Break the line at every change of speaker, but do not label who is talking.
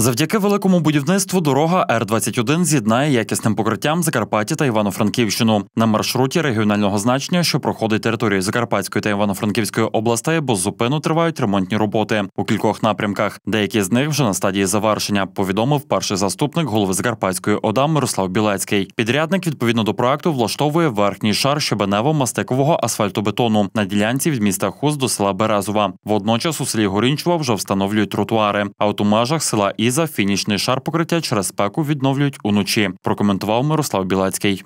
Завдяки великому будівництву дорога Р 21 з'єднає якісним покриттям Закарпаття та Івано-Франківщину на маршруті регіонального значення, що проходить територію Закарпатської та Івано-Франківської областей, бо зупину тривають ремонтні роботи у кількох напрямках. Деякі з них вже на стадії завершення. Повідомив перший заступник голови Закарпатської ОДА Мирослав Білецький. Підрядник відповідно до проекту влаштовує верхній шар щебенево-мастикового асфальтобетону на ділянці від міста Хуз до села Березова. Водночас у селі Горінчува вже встановлюють тротуари. А у межах села і заліза фінішний шар покриття через спеку відновлюють уночі. Прокоментував Мирослав Білецький.